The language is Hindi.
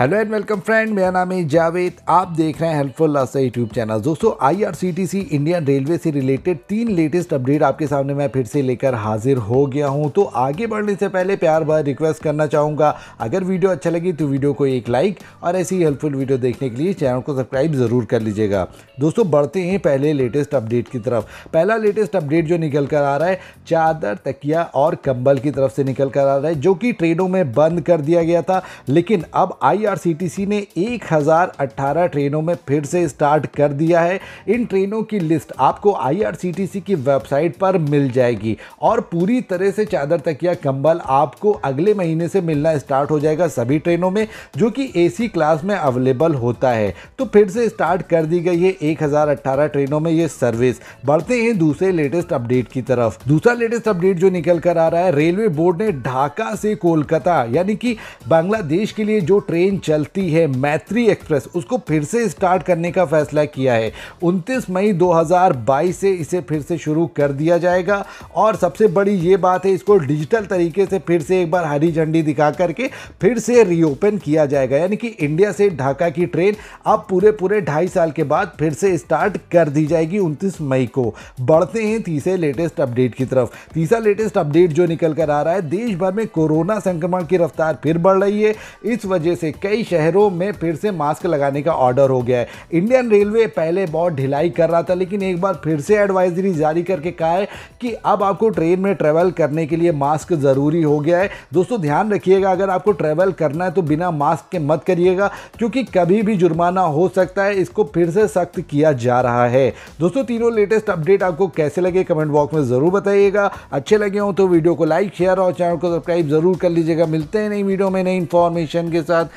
हेलो एंड वेलकम फ्रेंड मेरा नाम है जावेद आप देख रहे हैं हेल्पफुल लास्टा यूट्यूब चैनल दोस्तों आईआरसीटीसी इंडियन रेलवे से रिलेटेड तीन लेटेस्ट अपडेट आपके सामने मैं फिर से लेकर हाजिर हो गया हूं तो आगे बढ़ने से पहले प्यार भर रिक्वेस्ट करना चाहूंगा अगर वीडियो अच्छा लगी तो वीडियो को एक लाइक और ऐसी हेल्पफुल वीडियो देखने के लिए चैनल को सब्सक्राइब ज़रूर कर लीजिएगा दोस्तों बढ़ते हैं पहले लेटेस्ट अपडेट की तरफ पहला लेटेस्ट अपडेट जो निकल कर आ रहा है चादर तकिया और कंबल की तरफ से निकल कर आ रहा है जो कि ट्रेनों में बंद कर दिया गया था लेकिन अब आई आईआरसीटीसी ने 1018 ट्रेनों में फिर से स्टार्ट कर दिया है इन ट्रेनों की लिस्ट आपको आईआरसीटीसी की वेबसाइट पर मिल जाएगी और पूरी तरह से चादर तकिया कंबल आपको अगले महीने से मिलना स्टार्ट हो जाएगा सभी ट्रेनों में जो कि एसी क्लास में अवेलेबल होता है तो फिर से स्टार्ट कर दी गई है एक ट्रेनों में ये सर्विस बढ़ते हैं दूसरे लेटेस्ट अपडेट की तरफ दूसरा लेटेस्ट अपडेट जो निकल कर आ रहा है रेलवे बोर्ड ने ढाका से कोलकाता यानी कि बांग्लादेश के लिए जो ट्रेन चलती है मैत्री एक्सप्रेस उसको फिर से स्टार्ट करने का फैसला किया है 29 मई 2022 से इसे फिर से शुरू कर दिया जाएगा और सबसे बड़ी ये बात है इसको डिजिटल तरीके से फिर से एक बार हरी झंडी दिखा करके फिर से रीओपन किया जाएगा यानी कि इंडिया से ढाका की ट्रेन अब पूरे पूरे ढाई साल के बाद फिर से स्टार्ट कर दी जाएगी उनतीस मई को बढ़ते हैं तीसरे लेटेस्ट अपडेट की तरफ तीसरा लेटेस्ट अपडेट जो निकल कर आ रहा है देश भर में कोरोना संक्रमण की रफ्तार फिर बढ़ रही है इस वजह से कई शहरों में फिर से मास्क लगाने का ऑर्डर हो गया है इंडियन रेलवे पहले बहुत ढिलाई कर रहा था लेकिन एक बार फिर से एडवाइजरी जारी करके कहा है कि अब आपको ट्रेन में ट्रैवल करने के लिए मास्क ज़रूरी हो गया है दोस्तों ध्यान रखिएगा अगर आपको ट्रैवल करना है तो बिना मास्क के मत करिएगा क्योंकि कभी भी जुर्माना हो सकता है इसको फिर से सख्त किया जा रहा है दोस्तों तीनों लेटेस्ट अपडेट आपको कैसे लगे कमेंट बॉक्स में ज़रूर बताइएगा अच्छे लगे हों तो वीडियो को लाइक शेयर और चैनल को सब्सक्राइब ज़रूर कर लीजिएगा मिलते हैं नई वीडियो में नई इन्फॉर्मेशन के साथ